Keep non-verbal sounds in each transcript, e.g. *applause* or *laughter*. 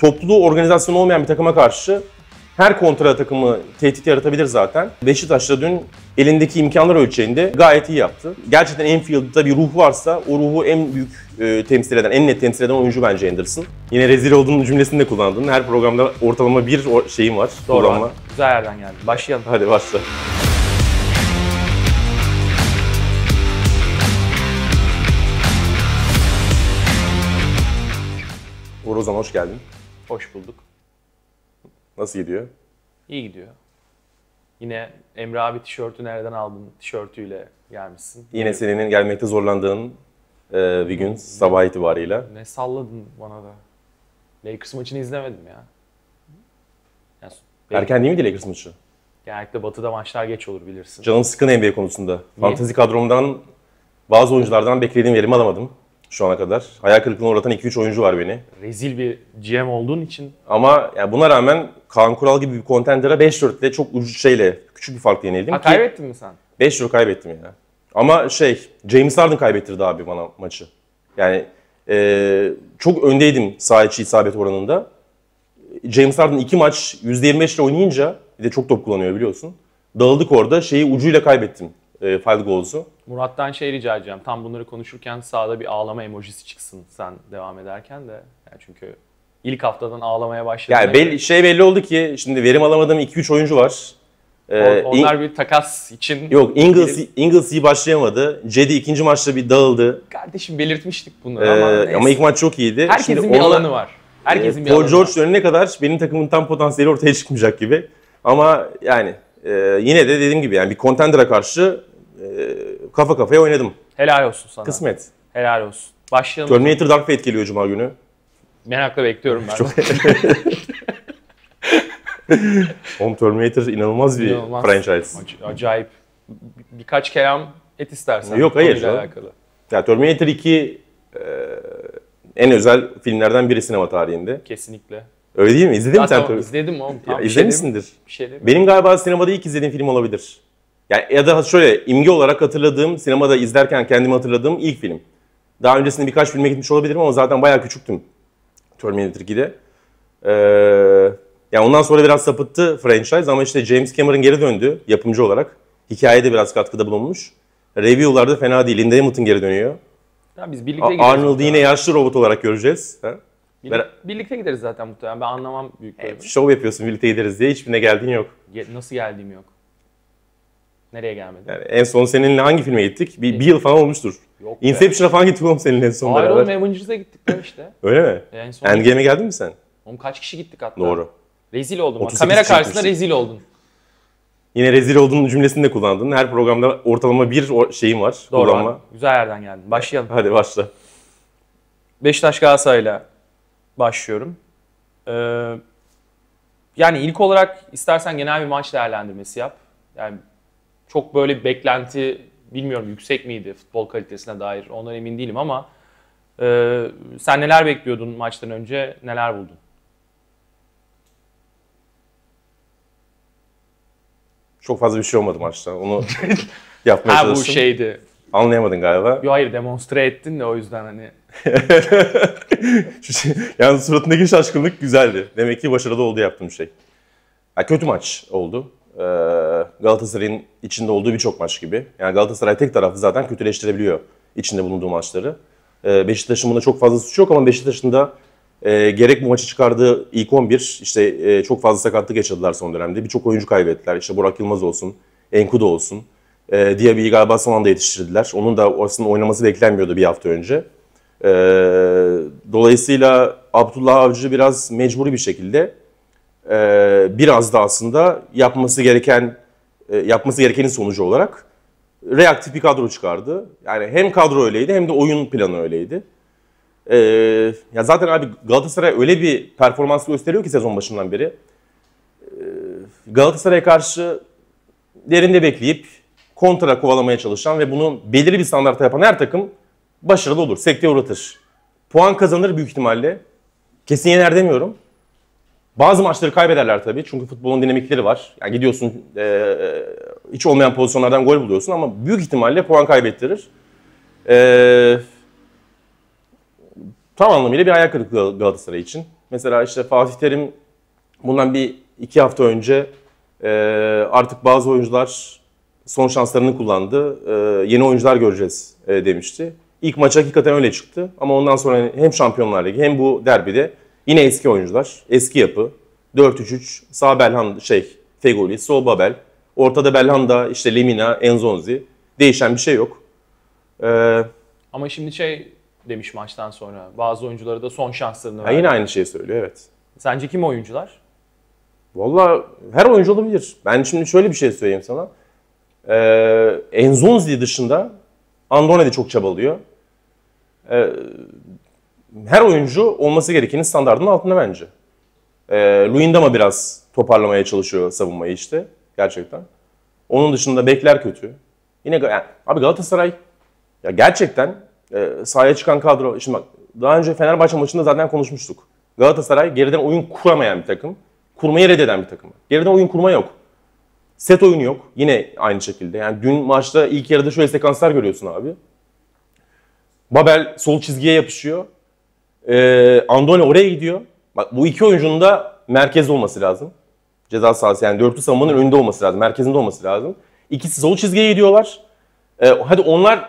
Toplu organizasyon olmayan bir takıma karşı her kontra takımı tehdit yaratabilir zaten. Beşiktaş da dün elindeki imkanlar ölçeğinde gayet iyi yaptı. Gerçekten Enfield'da bir ruh varsa o ruhu en büyük e, temsil eden, en net temsil eden oyuncu bence Anderson. Yine rezil olduğunun cümlesini de kullandın. Her programda ortalama bir or- şeyim var. Doğru. Kullanma. Abi. Güzel yerden geldi. Başlayalım. Hadi başla. Uğur Ozan hoş geldin. Hoş bulduk. Nasıl gidiyor? İyi gidiyor. Yine Emre abi tişörtü nereden aldın tişörtüyle gelmişsin. Yine Hayır. senin gelmekte zorlandığın e, bir gün sabah itibarıyla. Ne salladın bana da. Lakers maçını izlemedim ya. Yani, Erken değil miydi Lakers maçı? Genellikle batıda maçlar geç olur bilirsin. Canım sıkın NBA konusunda. Niye? Fantezi kadromdan bazı oyunculardan beklediğim verimi alamadım şu ana kadar. Hayal kırıklığına uğratan 2-3 oyuncu var beni. Rezil bir GM olduğun için. Ama yani buna rağmen Kaan Kural gibi bir kontendere 5-4'le 4 çok ucuz şeyle küçük bir farkla yenildim. Ha ki, mi sen? 5-4 kaybettim ya. Ama şey James Harden kaybettirdi abi bana maçı. Yani e, çok öndeydim sağ içi isabet oranında. James Harden iki maç %25 ile oynayınca bir de çok top kullanıyor biliyorsun. Dağıldık orada şeyi ucuyla kaybettim e, Five Goals'u. Murat'tan şey rica edeceğim. Tam bunları konuşurken sağda bir ağlama emojisi çıksın sen devam ederken de. Yani çünkü ilk haftadan ağlamaya başladı. Yani belli, şey belli oldu ki şimdi verim alamadığım 2-3 oyuncu var. Ee, Onlar in, bir takas için... Yok Ingles, Ingles iyi başlayamadı. Cedi ikinci maçta bir dağıldı. Kardeşim belirtmiştik bunları ee, ama Ama ilk maç çok iyiydi. Herkesin Şimdi bir onlar, alanı var. Herkesin e, bir ee, Paul alanı George var. önüne kadar benim takımın tam potansiyeli ortaya çıkmayacak gibi. Ama yani e, yine de dediğim gibi yani bir contender'a karşı e, kafa kafaya oynadım. Helal olsun sana. Kısmet. Helal olsun. Başlayalım. Terminator Dark Fate geliyor Cuma günü. Merakla bekliyorum ben. Çok... *laughs* Oğlum Terminator inanılmaz bir inanılmaz. franchise. Acayip. Birkaç kelam et istersen. Yok hayır. Ya. Alakalı. Ya Terminator 2 e, en özel filmlerden biri sinema tarihinde. Kesinlikle. Öyle değil mi? İzledin mi sen? Tamam, izledim oğlum. Tamam, ya, bir izlemişsindir. bir şey, şey Benim galiba sinemada ilk izlediğim film olabilir. Yani ya da şöyle imge olarak hatırladığım, sinemada izlerken kendimi hatırladığım ilk film. Daha öncesinde birkaç filme gitmiş olabilirim ama zaten bayağı küçüktüm Terminator 2'de. Ee, yani ondan sonra biraz sapıttı franchise ama işte James Cameron geri döndü yapımcı olarak. de biraz katkıda bulunmuş. Review'larda fena değil. Linda Hamilton geri dönüyor. Tamam biz birlikte gideriz. Arnold yine yaşlı robot olarak göreceğiz. Ha? Bir, Ber- birlikte gideriz zaten muhtemelen. Ben anlamam büyük bölümü. E, şov yapıyorsun birlikte gideriz diye hiçbirine geldiğin yok. Ge- nasıl geldiğim yok? Nereye gelmedi? Yani en son seninle hangi filme gittik? Bir, bir yıl falan olmuştur. Yok Inception'a falan gittik oğlum seninle en son Hayır beraber. oğlum gittik be işte. *laughs* Öyle mi? En son Endgame'e geldin mi sen? Oğlum kaç kişi gittik hatta. Doğru. Rezil oldum. Kamera karşısında gitmişsin. rezil oldun. Yine rezil olduğunun cümlesini de kullandın. Her programda ortalama bir şeyim var. Doğru. Kullanma. Güzel yerden geldin. Başlayalım. Hadi başla. Beşiktaş Galatasaray'la başlıyorum. Ee, yani ilk olarak istersen genel bir maç değerlendirmesi yap. Yani çok böyle bir beklenti bilmiyorum yüksek miydi futbol kalitesine dair ondan emin değilim ama e, sen neler bekliyordun maçtan önce neler buldun? Çok fazla bir şey olmadı maçta. Onu *laughs* yapmaya ha, çalıştım. bu şeydi. Anlayamadın galiba. Yo hayır demonstre ettin de o yüzden hani. *laughs* yani suratındaki şaşkınlık güzeldi. Demek ki başarılı oldu yaptığım şey. Ha kötü maç oldu. Ee, Galatasaray'ın içinde olduğu birçok maç gibi. Yani Galatasaray tek tarafı zaten kötüleştirebiliyor içinde bulunduğu maçları. Ee, Beşiktaş'ın buna çok fazla suçu yok ama Beşiktaş'ın da e, gerek bu maçı çıkardığı ilk 11 işte e, çok fazla sakatlık yaşadılar son dönemde. Birçok oyuncu kaybettiler. İşte Burak Yılmaz olsun, Enkudu olsun. E, ee, Diaby'i galiba son anda yetiştirdiler. Onun da aslında oynaması beklenmiyordu bir hafta önce. E, dolayısıyla Abdullah Avcı biraz mecburi bir şekilde e, biraz da aslında yapması gereken e, yapması gerekenin sonucu olarak reaktif bir kadro çıkardı. Yani hem kadro öyleydi hem de oyun planı öyleydi. Ee, ya zaten abi Galatasaray öyle bir performans gösteriyor ki sezon başından beri. Ee, Galatasaray'a karşı derinde bekleyip kontra kovalamaya çalışan ve bunu belirli bir standarta yapan her takım başarılı olur. Sekteye uğratır. Puan kazanır büyük ihtimalle. Kesin yener demiyorum. Bazı maçları kaybederler tabii çünkü futbolun dinamikleri var. Yani gidiyorsun e, e, hiç olmayan pozisyonlardan gol buluyorsun ama büyük ihtimalle puan kaybettirir. E, tam anlamıyla bir ayak kırıklığı Galatasaray için. Mesela işte Fatih Terim bundan bir iki hafta önce e, artık bazı oyuncular son şanslarını kullandı. E, yeni oyuncular göreceğiz e, demişti. İlk maç hakikaten öyle çıktı ama ondan sonra hem Şampiyonlar Ligi hem bu derbide Yine eski oyuncular, eski yapı. 4-3-3, sağ Belhanda şey, Fegoli, sol Babel. Ortada Belhanda, işte Lemina, Enzonzi. Değişen bir şey yok. Ee, Ama şimdi şey demiş maçtan sonra. Bazı oyuncuları da son şanslarını verdi. Yine aynı şeyi söylüyor evet. Sence kim oyuncular? Valla her oyuncu olabilir. Ben şimdi şöyle bir şey söyleyeyim sana. Ee, Enzonzi dışında Andone de çok çabalıyor. Ee, her oyuncu olması gerekenin standartının altında bence. E, Luindama biraz toparlamaya çalışıyor savunmayı işte gerçekten. Onun dışında bekler kötü. Yine yani, abi Galatasaray ya gerçekten e, sahaya çıkan kadro şimdi bak daha önce Fenerbahçe maçında zaten konuşmuştuk. Galatasaray geriden oyun kuramayan bir takım. Kurmayı reddeden bir takım. Geriden oyun kurma yok. Set oyunu yok. Yine aynı şekilde. Yani dün maçta ilk yarıda şöyle sekanslar görüyorsun abi. Babel sol çizgiye yapışıyor. E, ee, Andone oraya gidiyor. Bak bu iki oyuncunun da merkez olması lazım. Ceza sahası yani dörtlü savunmanın önünde olması lazım. Merkezinde olması lazım. İkisi sol çizgiye gidiyorlar. E, hadi onlar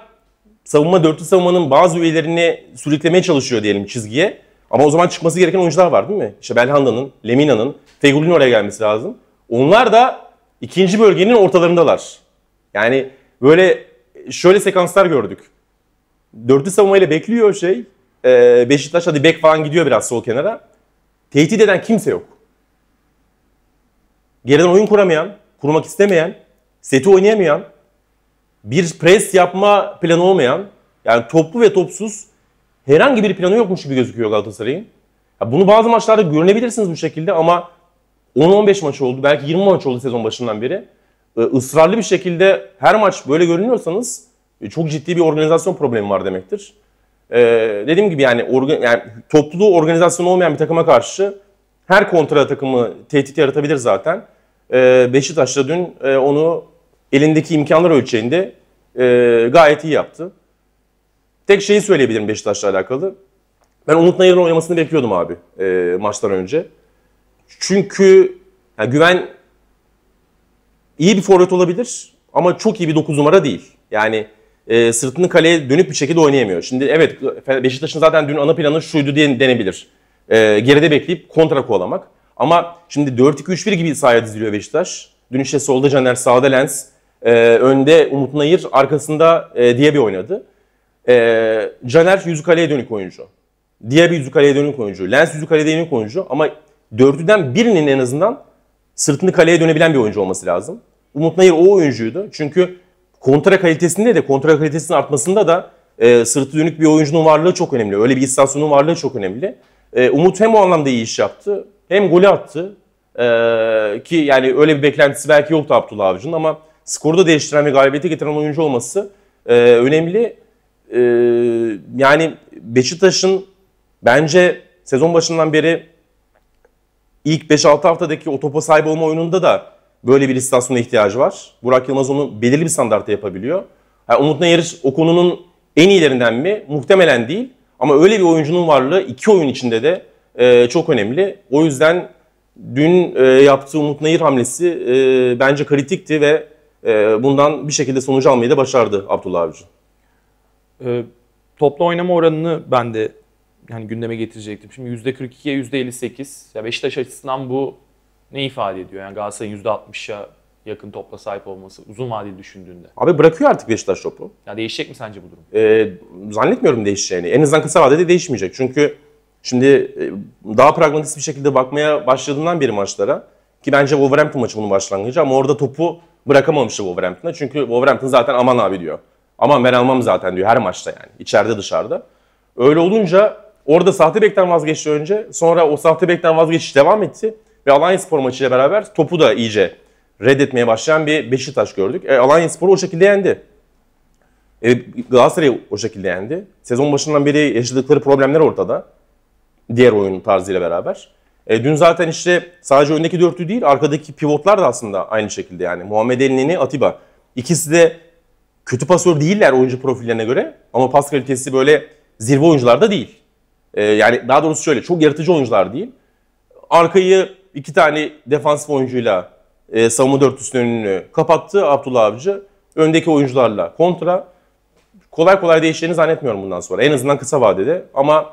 savunma dörtlü savunmanın bazı üyelerini sürüklemeye çalışıyor diyelim çizgiye. Ama o zaman çıkması gereken oyuncular var değil mi? İşte Belhanda'nın, Lemina'nın, Fegül'ün oraya gelmesi lazım. Onlar da ikinci bölgenin ortalarındalar. Yani böyle şöyle sekanslar gördük. Dörtlü savunmayla bekliyor şey e, Beşiktaş hadi bek falan gidiyor biraz sol kenara. Tehdit eden kimse yok. Geriden oyun kuramayan, kurmak istemeyen, seti oynayamayan, bir pres yapma planı olmayan, yani toplu ve topsuz herhangi bir planı yokmuş gibi gözüküyor Galatasaray'ın. Bunu bazı maçlarda görünebilirsiniz bu şekilde ama 10-15 maç oldu, belki 20 maç oldu sezon başından beri. Ee, ısrarlı bir şekilde her maç böyle görünüyorsanız e, çok ciddi bir organizasyon problemi var demektir e, dediğim gibi yani, orga, yani toplu organizasyon olmayan bir takıma karşı her kontra takımı tehdit yaratabilir zaten. E, Beşiktaş da dün e, onu elindeki imkanlar ölçeğinde e, gayet iyi yaptı. Tek şeyi söyleyebilirim Beşiktaş'la alakalı. Ben Umut Nayır'ın oynamasını bekliyordum abi e, maçtan önce. Çünkü yani Güven iyi bir forvet olabilir ama çok iyi bir 9 numara değil. Yani e, sırtını kaleye dönük bir şekilde oynayamıyor. Şimdi evet Beşiktaş'ın zaten dün ana planı şuydu diye denebilir. E, geride bekleyip kontra kovalamak. Ama şimdi 4-2-3-1 gibi sahaya diziliyor Beşiktaş. Dün işte solda Caner, sağda Lens, e, önde Umut Nayır, arkasında e, bir oynadı. E, Caner yüzü kaleye dönük oyuncu. Diye bir yüzü kaleye dönük oyuncu. Lens yüzü kaleye dönük oyuncu ama dördüden birinin en azından sırtını kaleye dönebilen bir oyuncu olması lazım. Umut Nayır o oyuncuydu. Çünkü kontra kalitesinde de kontra kalitesinin artmasında da e, sırtı dönük bir oyuncunun varlığı çok önemli. Öyle bir istasyonun varlığı çok önemli. E, Umut hem o anlamda iyi iş yaptı hem golü attı. E, ki yani öyle bir beklentisi belki yoktu Abdullah Avcı'nın ama skoru da değiştiren ve galibiyete getiren oyuncu olması e, önemli. E, yani Beşiktaş'ın bence sezon başından beri ilk 5-6 haftadaki o topa sahip olma oyununda da böyle bir istasyona ihtiyacı var. Burak Yılmaz onu belirli bir standartta yapabiliyor. Yani Umut Nayır o konunun en iyilerinden mi? Muhtemelen değil. Ama öyle bir oyuncunun varlığı iki oyun içinde de e, çok önemli. O yüzden dün e, yaptığı Umut Nayır hamlesi e, bence kritikti ve e, bundan bir şekilde sonucu almayı da başardı Abdullah Avcı. E, toplu oynama oranını ben de yani gündeme getirecektim. Şimdi %42'ye %58. Ya Beşiktaş açısından bu ne ifade ediyor? Yani Galatasaray'ın %60'a yakın topla sahip olması uzun vadeli düşündüğünde. Abi bırakıyor artık Beşiktaş topu. Ya değişecek mi sence bu durum? Ee, zannetmiyorum değişeceğini. En azından kısa vadede değişmeyecek. Çünkü e, şimdi e, daha pragmatist bir şekilde bakmaya başladığından beri maçlara ki bence Wolverhampton maçı bunun başlangıcı ama orada topu bırakamamıştı Wolverhampton'a. Çünkü Wolverhampton zaten aman abi diyor. Aman ben almam zaten diyor her maçta yani. İçeride dışarıda. Öyle olunca orada sahte bekten vazgeçti önce. Sonra o sahte bekten vazgeçiş devam etti. Ve Alliance Spor maçıyla beraber topu da iyice reddetmeye başlayan bir Beşiktaş gördük. E, Alliance Spor'u o şekilde yendi. E, Galatasaray'ı o şekilde yendi. Sezon başından beri yaşadıkları problemler ortada. Diğer oyun tarzıyla beraber. E, dün zaten işte sadece öndeki dörtlü değil arkadaki pivotlar da aslında aynı şekilde yani. Muhammed Elneni, Atiba. İkisi de kötü pasör değiller oyuncu profillerine göre ama pas kalitesi böyle zirve oyuncularda değil. E, yani daha doğrusu şöyle çok yaratıcı oyuncular değil. Arkayı iki tane defans oyuncuyla e, savunma dörtlüsünün önünü kapattı Abdullah Avcı. Öndeki oyuncularla kontra. Kolay kolay değişeceğini zannetmiyorum bundan sonra. En azından kısa vadede. Ama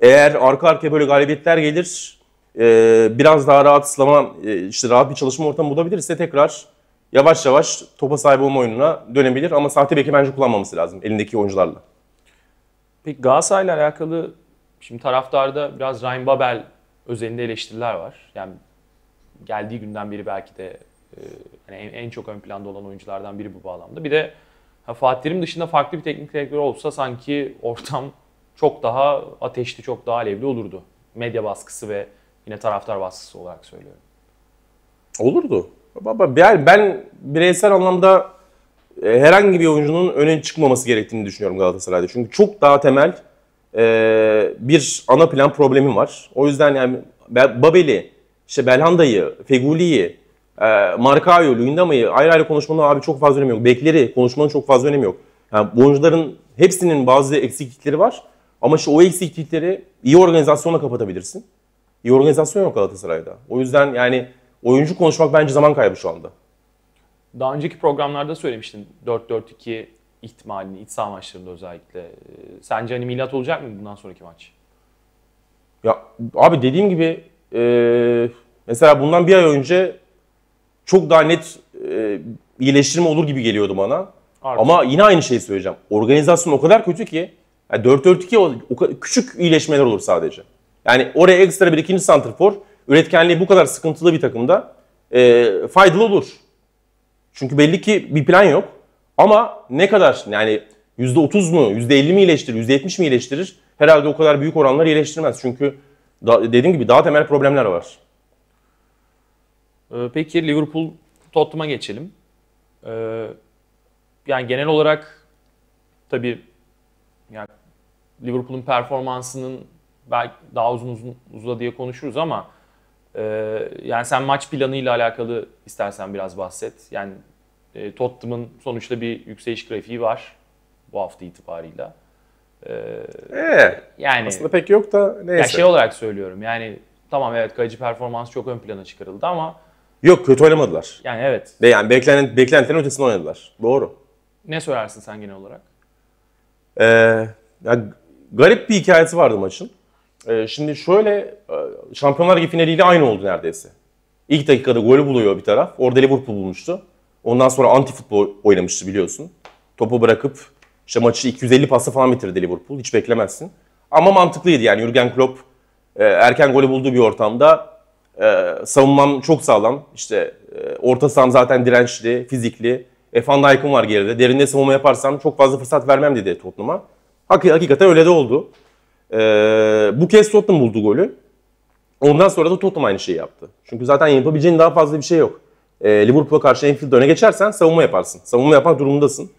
eğer arka arkaya böyle galibiyetler gelir, e, biraz daha rahat ıslama, e, işte rahat bir çalışma ortamı bulabilirse tekrar yavaş yavaş topa sahip olma oyununa dönebilir. Ama sahte beki bence kullanmaması lazım elindeki oyuncularla. Peki Galatasaray'la alakalı şimdi taraftarda biraz Ryan Babel özelinde eleştiriler var. Yani geldiği günden beri belki de e, hani en, en çok ön planda olan oyunculardan biri bu bağlamda. Bir de ha, Fatih Terim dışında farklı bir teknik direktör olsa sanki ortam çok daha ateşli, çok daha alevli olurdu. Medya baskısı ve yine taraftar baskısı olarak söylüyorum. Olurdu. Baba ben, ben bireysel anlamda e, herhangi bir oyuncunun öne çıkmaması gerektiğini düşünüyorum Galatasaray'da. Çünkü çok daha temel e, bir ana plan problemi var. O yüzden yani Babel'i, işte Belhanda'yı, Feguli'yi, e, Markayo, Luyendama'yı ayrı ayrı konuşmanın abi çok fazla önemi yok. Bekleri konuşmanın çok fazla önemi yok. Yani bu oyuncuların hepsinin bazı eksiklikleri var. Ama işte o eksiklikleri iyi organizasyonla kapatabilirsin. İyi organizasyon yok Galatasaray'da. O yüzden yani oyuncu konuşmak bence zaman kaybı şu anda. Daha önceki programlarda söylemiştin 4-4-2 ihtimalini iç saha maçlarında özellikle. E, sence hani milat olacak mı bundan sonraki maç? Ya abi dediğim gibi e, mesela bundan bir ay önce çok daha net e, iyileştirme olur gibi geliyordu bana. Artık. Ama yine aynı şeyi söyleyeceğim. Organizasyon o kadar kötü ki yani 4-4-2 o, küçük iyileşmeler olur sadece. Yani oraya ekstra bir ikinci santrfor üretkenliği bu kadar sıkıntılı bir takımda e, faydalı olur. Çünkü belli ki bir plan yok. Ama ne kadar yani %30 mu, %50 mi iyileştirir, %70 mi iyileştirir? Herhalde o kadar büyük oranlar iyileştirmez. Çünkü da, dediğim gibi daha temel problemler var. Ee, peki Liverpool Tottenham'a geçelim. Ee, yani genel olarak tabii yani Liverpool'un performansının belki daha uzun uzun uzuda diye konuşuruz ama e, yani sen maç planıyla alakalı istersen biraz bahset. Yani e, Tottenham'ın sonuçta bir yükseliş grafiği var bu hafta itibarıyla. Ee, yani aslında pek yok da neyse. Ya şey olarak söylüyorum yani tamam evet kayıcı performans çok ön plana çıkarıldı ama Yok kötü oynamadılar. Yani evet. Ve yani beklenen, beklentilerin ötesinde oynadılar. Doğru. Ne söylersin sen genel olarak? Ee, ya, garip bir hikayesi vardı maçın. Ee, şimdi şöyle e, Şampiyonlar Ligi finaliyle aynı oldu neredeyse. İlk dakikada golü buluyor bir taraf. Orada Liverpool bulmuştu. Ondan sonra anti futbol oynamıştı biliyorsun. Topu bırakıp işte maçı 250 pası falan bitirdi Liverpool. Hiç beklemezsin. Ama mantıklıydı yani Jurgen Klopp e, erken golü bulduğu bir ortamda e, savunmam çok sağlam. İşte e, orta saham zaten dirençli, fizikli. E, Van Dijk'ım var geride. Derinde savunma yaparsam çok fazla fırsat vermem dedi Tottenham'a. Hak, hakikaten öyle de oldu. E, bu kez Tottenham buldu golü. Ondan sonra da Tottenham aynı şeyi yaptı. Çünkü zaten yapabileceğin daha fazla bir şey yok e, Liverpool'a karşı Enfield'de öne geçersen savunma yaparsın. Savunma yapmak durumundasın.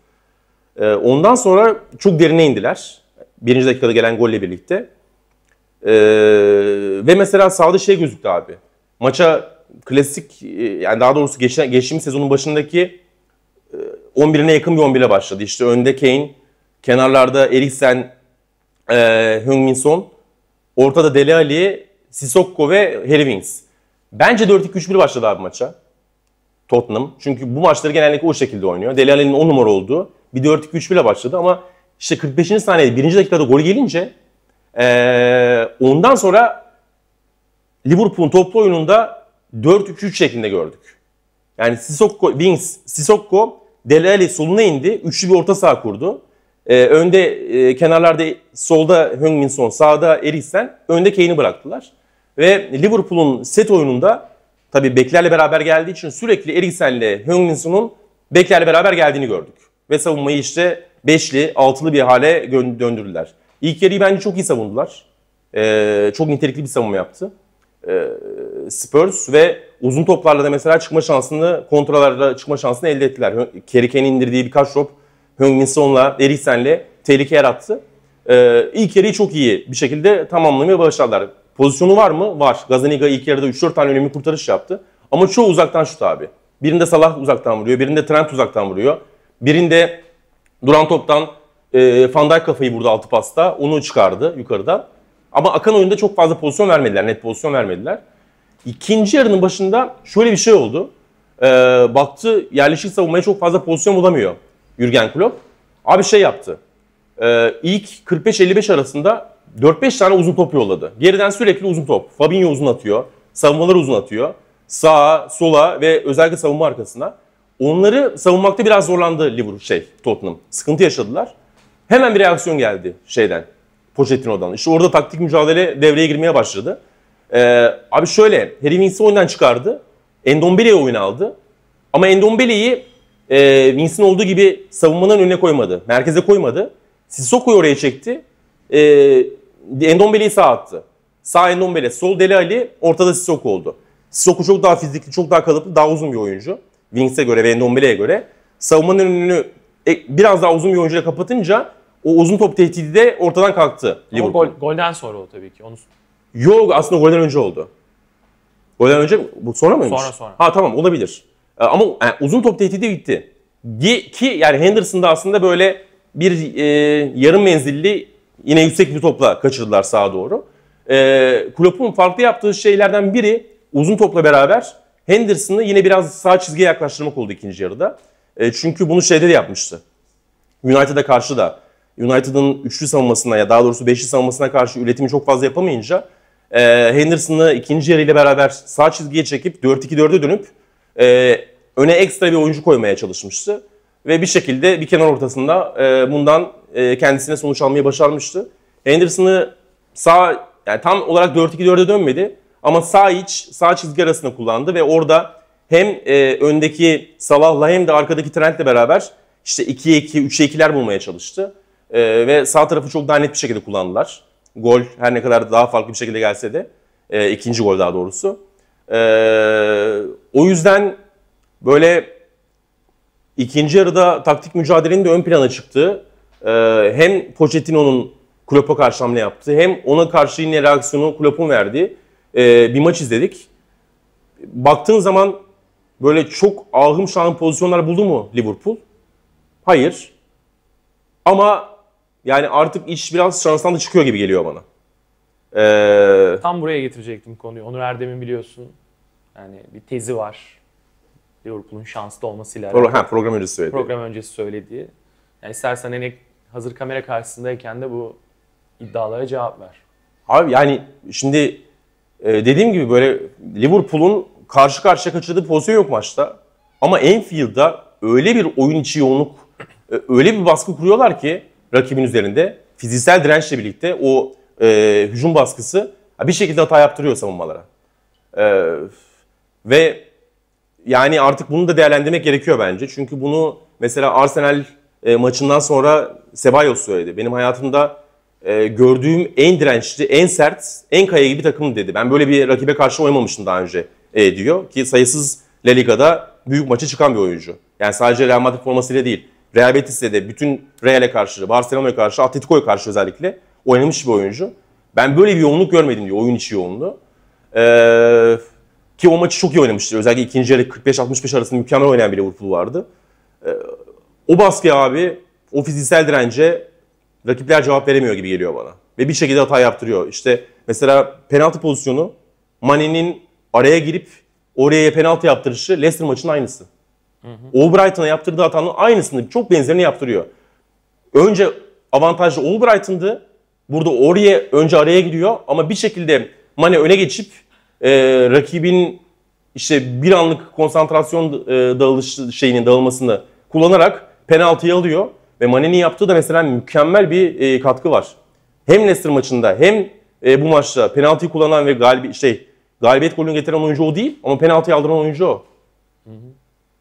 E, ondan sonra çok derine indiler. Birinci dakikada gelen golle birlikte. E, ve mesela sağda şey gözüktü abi. Maça klasik e, yani daha doğrusu geçen, geçtiğimiz sezonun başındaki 11'ine e, yakın bir 11'e başladı. İşte önde Kane, kenarlarda Eriksen, e, Heung-min Son, ortada Dele Ali, Sissoko ve Harry Winks. Bence 4-2-3-1 başladı abi maça. Tottenham. Çünkü bu maçları genellikle o şekilde oynuyor. Deli Ali'nin 10 numara olduğu. Bir de 4-2-3 bile başladı ama işte 45. saniyede 1. dakikada gol gelince ee, ondan sonra Liverpool'un toplu oyununda 4-3-3 şeklinde gördük. Yani Sissoko, Wings, Sissoko, Deli Ali soluna indi. Üçlü bir orta saha kurdu. Ee, önde e, kenarlarda solda heung sağda Eriksen. Önde Kane'i bıraktılar. Ve Liverpool'un set oyununda Tabii beklerle beraber geldiği için sürekli Eriksen'le Hönginsun'un beklerle beraber geldiğini gördük. Ve savunmayı işte beşli, altılı bir hale döndürdüler. İlk yarıyı bence çok iyi savundular. Ee, çok nitelikli bir savunma yaptı. Ee, Spurs ve uzun toplarla da mesela çıkma şansını, kontralarla çıkma şansını elde ettiler. Kerike'nin indirdiği birkaç top Hönginson'la, Eriksen'le tehlike yarattı. Ee, ilk yarıyı çok iyi bir şekilde tamamlamaya başladılar. Pozisyonu var mı? Var. Gazaniga ilk yarıda 3-4 tane önemli kurtarış yaptı. Ama çoğu uzaktan şut abi. Birinde Salah uzaktan vuruyor, birinde Trent uzaktan vuruyor. Birinde duran toptan e, Van Dijk kafayı vurdu altı pasta. Onu çıkardı yukarıda. Ama akan oyunda çok fazla pozisyon vermediler, net pozisyon vermediler. İkinci yarının başında şöyle bir şey oldu. E, baktı yerleşik savunmaya çok fazla pozisyon bulamıyor Jürgen Klopp. Abi şey yaptı. E, ilk 45-55 arasında 4-5 tane uzun top yolladı. Geriden sürekli uzun top. Fabinho uzun atıyor. Savunmalar uzun atıyor. Sağa, sola ve özellikle savunma arkasına. Onları savunmakta biraz zorlandı Liverpool şey Tottenham. Sıkıntı yaşadılar. Hemen bir reaksiyon geldi şeyden. Pochettino'dan. İşte orada taktik mücadele devreye girmeye başladı. Ee, abi şöyle Harry Winks'i oyundan çıkardı. Endombele'yi oyun aldı. Ama Endombele'yi e, Winks'in olduğu gibi savunmanın önüne koymadı. Merkeze koymadı. Sissoko'yu oraya çekti. E, Endombele'yi sağ attı. Sağ Endombele, sol Deli Ali, ortada Sissoko oldu. Sissoko çok daha fizikli, çok daha kalıplı, daha uzun bir oyuncu. Wings'e göre ve Endombele'ye göre. Savunmanın önünü e, biraz daha uzun bir oyuncuyla kapatınca o uzun top tehdidi de ortadan kalktı Liverpool. Ama gol, golden sonra oldu tabii ki. Onu... Yok aslında golden önce oldu. Golden önce bu sonra mıymış? Sonra sonra. Ha tamam olabilir. E, ama yani e, uzun top tehdidi bitti. Ki yani Henderson'da aslında böyle bir e, yarım menzilli Yine yüksek bir topla kaçırdılar sağa doğru. E, Klopp'un farklı yaptığı şeylerden biri uzun topla beraber Henderson'ı yine biraz sağ çizgiye yaklaştırmak oldu ikinci yarıda. E, çünkü bunu şeyde de yapmıştı. United'a karşı da. United'ın üçlü savunmasına ya daha doğrusu beşli savunmasına karşı üretimi çok fazla yapamayınca e, Henderson'ı ikinci ile beraber sağ çizgiye çekip 4-2-4'e dönüp e, öne ekstra bir oyuncu koymaya çalışmıştı ve bir şekilde bir kenar ortasında e, bundan e, kendisine sonuç almayı başarmıştı. Henderson'ı sağ yani tam olarak 4-2-4'e dönmedi ama sağ iç sağ çizgi arasında kullandı ve orada hem e, öndeki Salah'la hem de arkadaki Trent'le beraber işte 2'ye 2, 3'e 2'ler bulmaya çalıştı. E, ve sağ tarafı çok daha net bir şekilde kullandılar. Gol her ne kadar daha farklı bir şekilde gelse de e, ikinci gol daha doğrusu. E, o yüzden böyle İkinci yarıda taktik mücadelenin de ön plana çıktığı e, hem Pochettino'nun Klopp'a karşı hamle yaptı, hem ona karşı yine reaksiyonu Klopp'un verdiği e, bir maç izledik. Baktığın zaman böyle çok ahım şahım pozisyonlar buldu mu Liverpool? Hayır. Ama yani artık iş biraz şanstan da çıkıyor gibi geliyor bana. Ee... Tam buraya getirecektim konuyu. Onur Erdem'in biliyorsun yani bir tezi var Liverpool'un şanslı olmasıyla alakalı. ha, program öncesi söyledi. Program öncesi söylediği. Yani istersen hani hazır kamera karşısındayken de bu iddialara cevap ver. Abi yani şimdi e, dediğim gibi böyle Liverpool'un karşı karşıya kaçırdığı pozisyon yok maçta. Ama Enfield'da öyle bir oyun içi yoğunluk, e, öyle bir baskı kuruyorlar ki rakibin üzerinde fiziksel dirençle birlikte o e, hücum baskısı bir şekilde hata yaptırıyor savunmalara. E, ve yani artık bunu da değerlendirmek gerekiyor bence. Çünkü bunu mesela Arsenal e, maçından sonra Sebayos söyledi. Benim hayatımda e, gördüğüm en dirençli, en sert, en kaya gibi takım dedi. Ben böyle bir rakibe karşı oynamamıştım daha önce e, diyor. Ki sayısız La Liga'da büyük maça çıkan bir oyuncu. Yani sadece Real Madrid formasıyla değil. Real Betis'le de bütün Real'e karşı, Barcelona'ya karşı, Atletico'ya karşı özellikle oynamış bir oyuncu. Ben böyle bir yoğunluk görmedim diyor. Oyun içi yoğunluğu. Eee ki o maçı çok iyi oynamıştı. Özellikle ikinci yarı 45-65 arasında mükemmel oynayan bir Liverpool vardı. Ee, o baskı abi, o fiziksel dirence rakipler cevap veremiyor gibi geliyor bana. Ve bir şekilde hata yaptırıyor. İşte mesela penaltı pozisyonu Mane'nin araya girip oraya penaltı yaptırışı Leicester maçının aynısı. Hı yaptırdığı hatanın aynısını, çok benzerini yaptırıyor. Önce avantajlı Albright'ındı. Burada oraya önce araya gidiyor ama bir şekilde Mane öne geçip e, rakibin işte bir anlık konsantrasyon e, dağılış şeyinin dağılmasını kullanarak penaltıyı alıyor. Ve Mane'nin yaptığı da mesela mükemmel bir e, katkı var. Hem Leicester maçında hem e, bu maçta penaltı kullanan ve galibi şey galibiyet golünü getiren oyuncu o değil ama penaltıyı aldıran oyuncu o. Hı hı.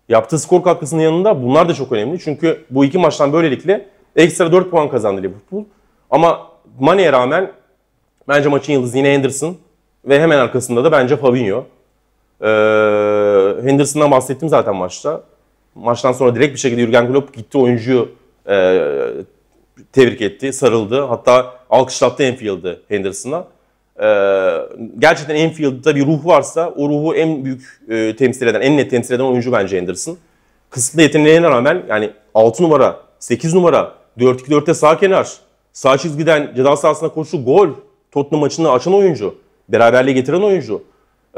Yaptığı skor katkısının yanında bunlar da çok önemli. Çünkü bu iki maçtan böylelikle ekstra 4 puan kazandı Liverpool. Ama Mane'ye rağmen bence maçın yıldızı yine Henderson. Ve hemen arkasında da bence Fabinho. Ee, Henderson'dan bahsettim zaten maçta. Maçtan sonra direkt bir şekilde Jurgen Klopp gitti oyuncuyu e, tebrik etti, sarıldı. Hatta alkışlattı Enfield'ı Henderson'a. E, gerçekten Enfield'da bir ruh varsa o ruhu en büyük e, temsil eden, en net temsil eden oyuncu bence Henderson. Kısıtlı yeteneğine rağmen yani 6 numara, 8 numara, 4-2-4'te sağ kenar, sağ çizgiden ceza sahasına koşu gol, Tottenham maçını açan oyuncu. Beraberliği getiren oyuncu.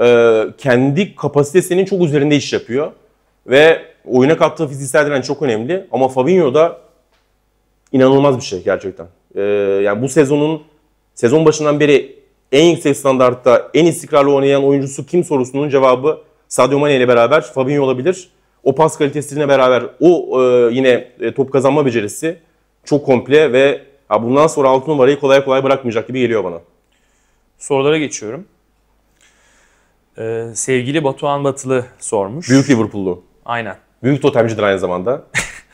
Ee, kendi kapasitesinin çok üzerinde iş yapıyor. Ve oyuna kattığı fiziksel direnç çok önemli. Ama Fabinho da inanılmaz bir şey gerçekten. Ee, yani bu sezonun sezon başından beri en yüksek standartta en istikrarlı oynayan oyuncusu kim sorusunun cevabı Sadio Mane ile beraber Fabinho olabilir. O pas kalitesine beraber o e, yine e, top kazanma becerisi çok komple ve ya bundan sonra altın numarayı kolay kolay bırakmayacak gibi geliyor bana. Sorulara geçiyorum. Ee, sevgili Batuhan Batılı sormuş. Büyük Liverpool'lu. Aynen. Büyük totemcidir aynı zamanda.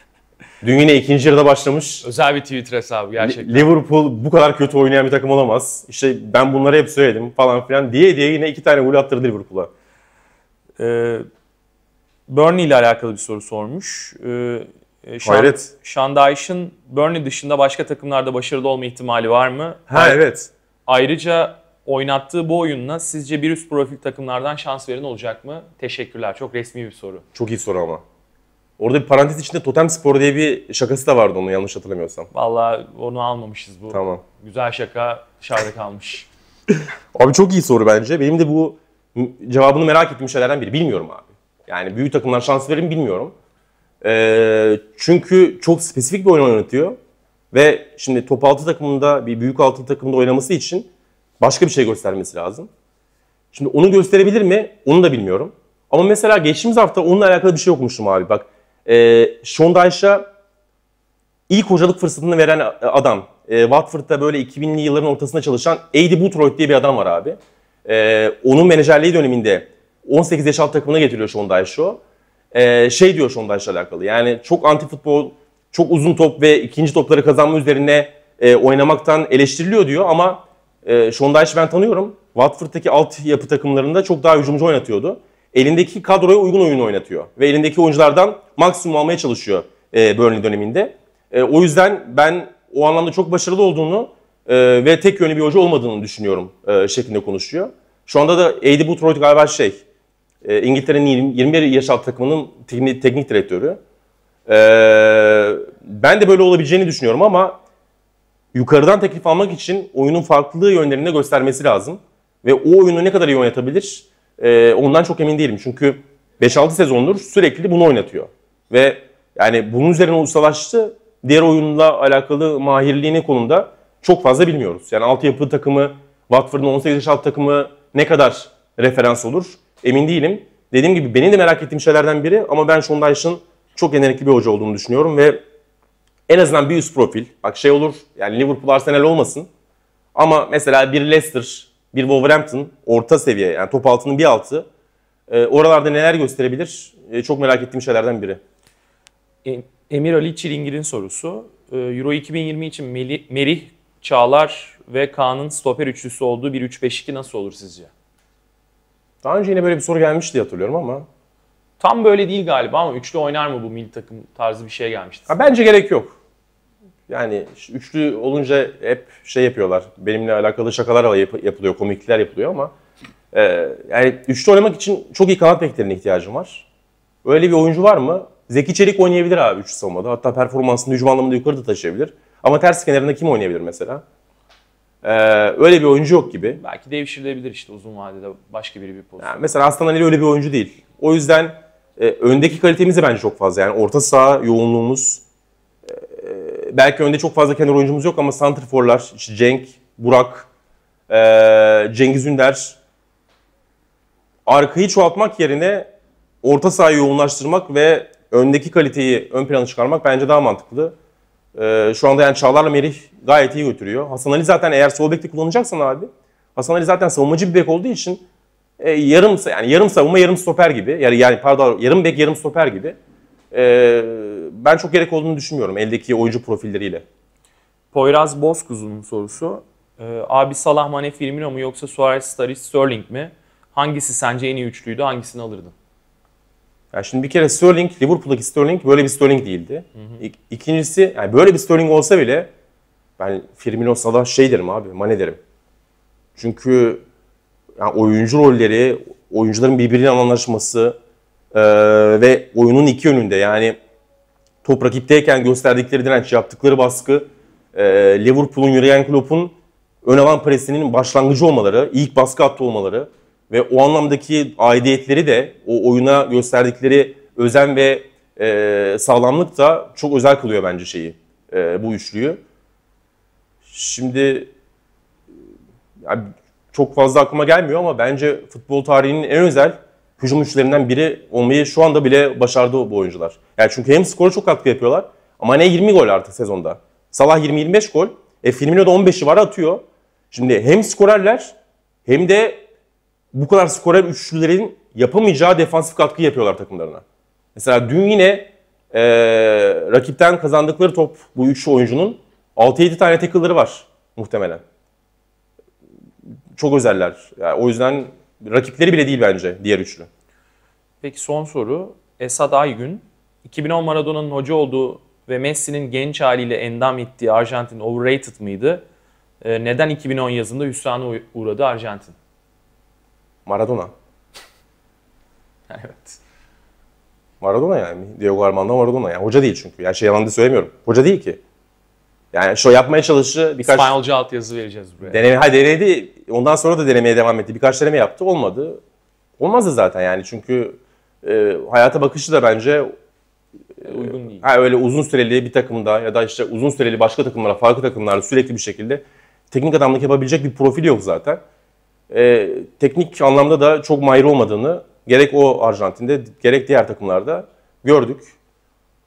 *laughs* Dün yine ikinci yarıda başlamış. Özel bir Twitter hesabı gerçekten. Liverpool bu kadar kötü oynayan bir takım olamaz. İşte ben bunları hep söyledim falan filan diye diye yine iki tane gol attırdı Liverpool'a. Ee, Burnley ile alakalı bir soru sormuş. Ee, e, Hayret. Şandayş'ın Burnley dışında başka takımlarda başarılı olma ihtimali var mı? Ha Hayır. evet. Ayrıca Oynattığı bu oyunla sizce bir üst profil takımlardan şans verin olacak mı? Teşekkürler. Çok resmi bir soru. Çok iyi soru ama. Orada bir parantez içinde Totem Spor diye bir şakası da vardı onu yanlış hatırlamıyorsam. Vallahi onu almamışız bu. Tamam. Güzel şaka dışarıda kalmış. *laughs* abi çok iyi soru bence. Benim de bu cevabını merak ettiğim şeylerden biri. Bilmiyorum abi. Yani büyük takımlar şans verir mi bilmiyorum. Ee, çünkü çok spesifik bir oyun oynatıyor. Ve şimdi top altı takımında bir büyük altı takımda oynaması için Başka bir şey göstermesi lazım. Şimdi onu gösterebilir mi? Onu da bilmiyorum. Ama mesela geçtiğimiz hafta onunla alakalı bir şey okumuştum abi. Bak e, Shondaish'a ilk hocalık fırsatını veren adam. E, Watford'da böyle 2000'li yılların ortasında çalışan Eddie Boothroyd diye bir adam var abi. E, onun menajerliği döneminde 18 yaş alt takımına getiriyor Shondaish'ı. E, şey diyor Shondaish'la alakalı. Yani çok anti futbol, çok uzun top ve ikinci topları kazanma üzerine e, oynamaktan eleştiriliyor diyor ama e, Sean Dyche ben tanıyorum. Watford'daki yapı takımlarında çok daha hücumcu oynatıyordu. Elindeki kadroya uygun oyun oynatıyor. Ve elindeki oyunculardan maksimum almaya çalışıyor e, Burnley döneminde. E, o yüzden ben o anlamda çok başarılı olduğunu e, ve tek yönlü bir hoca olmadığını düşünüyorum e, şeklinde konuşuyor. Şu anda da Eddie Boothroyd galiba şey, e, İngiltere'nin 21 yaş alt takımının teknik, teknik direktörü. E, ben de böyle olabileceğini düşünüyorum ama yukarıdan teklif almak için oyunun farklılığı yönlerinde göstermesi lazım. Ve o oyunu ne kadar iyi oynatabilir e, ondan çok emin değilim. Çünkü 5-6 sezondur sürekli bunu oynatıyor. Ve yani bunun üzerine ustalaştı. Diğer oyunla alakalı mahirliğini konuda çok fazla bilmiyoruz. Yani altyapı takımı, Watford'un 18 yaş alt takımı ne kadar referans olur emin değilim. Dediğim gibi benim de merak ettiğim şeylerden biri ama ben Sean Dyche'ın çok yetenekli bir hoca olduğunu düşünüyorum ve en azından bir üst profil. Bak şey olur yani Liverpool Arsenal olmasın. Ama mesela bir Leicester, bir Wolverhampton orta seviye yani top altının bir altı. E, oralarda neler gösterebilir? E, çok merak ettiğim şeylerden biri. Emir Ali Çilingir'in sorusu. E, Euro 2020 için Melih, Merih, Çağlar ve Kaan'ın stoper üçlüsü olduğu bir 3-5-2 nasıl olur sizce? Daha önce yine böyle bir soru gelmişti hatırlıyorum ama Tam böyle değil galiba ama üçlü oynar mı bu milli takım tarzı bir şeye gelmişti. Ha, bence gerek yok. Yani üçlü olunca hep şey yapıyorlar. Benimle alakalı şakalar yap- yapılıyor, komiklikler yapılıyor ama e, yani üçlü oynamak için çok iyi kanat beklerine ihtiyacım var. Öyle bir oyuncu var mı? Zeki Çelik oynayabilir abi üçlü savunmada. Hatta performansını hücum anlamında yukarıda da taşıyabilir. Ama ters kenarında kim oynayabilir mesela? Ee, öyle bir oyuncu yok gibi. Belki devşirilebilir işte uzun vadede başka biri bir pozisyon. Yani mesela Aslan Ali öyle bir oyuncu değil. O yüzden e, öndeki kalitemiz de bence çok fazla. Yani orta saha yoğunluğumuz. E, e belki önde çok fazla kenar oyuncumuz yok ama Santriforlar, işte Cenk, Burak, e, Cengiz Ünder. Arkayı çoğaltmak yerine orta sahayı yoğunlaştırmak ve öndeki kaliteyi ön plana çıkarmak bence daha mantıklı. Ee, şu anda yani Çağlar'la Merih gayet iyi götürüyor. Hasan Ali zaten eğer sol bekte kullanacaksan abi, Hasan Ali zaten savunmacı bir bek olduğu için e, yarım yani yarım savunma yarım stoper gibi yani yani pardon yarım bek yarım stoper gibi e, ben çok gerek olduğunu düşünmüyorum eldeki oyuncu profilleriyle. Poyraz Bozkuz'un sorusu. E, abi Salah Mane Firmino mu yoksa Suarez, Sturridge, Sterling mi? Hangisi sence en iyi üçlüydü? Hangisini alırdın? Yani şimdi bir kere Sterling, Liverpool'daki Sterling böyle bir Sterling değildi. Hı hı. İkincisi yani böyle bir Sterling olsa bile ben Firmino Salah şey derim abi, Mane derim. Çünkü yani oyuncu rolleri, oyuncuların birbiriyle anlaşması e, ve oyunun iki yönünde yani top rakipteyken gösterdikleri direnç, yaptıkları baskı, e, Liverpool'un, Jurgen Klopp'un ön alan presinin başlangıcı olmaları, ilk baskı hattı olmaları ve o anlamdaki aidiyetleri de o oyuna gösterdikleri özen ve e, sağlamlık da çok özel kılıyor bence şeyi, e, bu üçlüyü. Şimdi yani çok fazla aklıma gelmiyor ama bence futbol tarihinin en özel hücum üçlerinden biri olmayı şu anda bile başardı bu oyuncular. Yani çünkü hem skora çok katkı yapıyorlar ama ne 20 gol artık sezonda. Salah 20-25 gol. E Firmino da 15'i var atıyor. Şimdi hem skorerler hem de bu kadar skorer üçlülerin yapamayacağı defansif katkı yapıyorlar takımlarına. Mesela dün yine e, rakipten kazandıkları top bu üç oyuncunun 6-7 tane tackle'ları var muhtemelen çok özeller. Yani o yüzden rakipleri bile değil bence diğer üçlü. Peki son soru. Esad Aygün, 2010 Maradona'nın hoca olduğu ve Messi'nin genç haliyle endam ettiği Arjantin overrated mıydı? Ee, neden 2010 yazında hüsrana uğradı Arjantin? Maradona. *laughs* evet. Maradona yani. Diego Armando Maradona yani. Hoca değil çünkü. Yani şey yalan da söylemiyorum. Hoca değil ki. Yani şu yapmaya çalışı birkaç... İspanyolca altyazı vereceğiz buraya. Deneme, ha denedi Ondan sonra da denemeye devam etti. Birkaç deneme yaptı. Olmadı. Olmazdı zaten yani. Çünkü e, hayata bakışı da bence e, uygun değil. Ha, öyle uzun süreli bir takımda ya da işte uzun süreli başka takımlara, farklı takımlarda sürekli bir şekilde teknik adamlık yapabilecek bir profil yok zaten. E, teknik anlamda da çok mahir olmadığını gerek o Arjantin'de gerek diğer takımlarda gördük.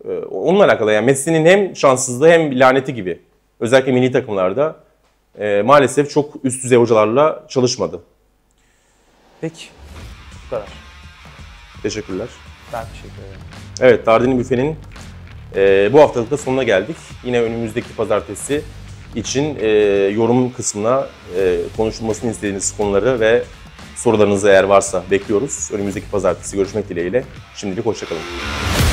E, onunla alakalı yani Messi'nin hem şanssızlığı hem laneti gibi. Özellikle milli takımlarda e, maalesef çok üst düzey hocalarla çalışmadı. Peki. Bu kadar. Teşekkürler. Ben teşekkür ederim. Evet, Tardini Büfe'nin e, bu haftalık da sonuna geldik. Yine önümüzdeki pazartesi için e, yorum kısmına e, konuşulmasını istediğiniz konuları ve sorularınız eğer varsa bekliyoruz. Önümüzdeki pazartesi görüşmek dileğiyle. Şimdilik hoşçakalın.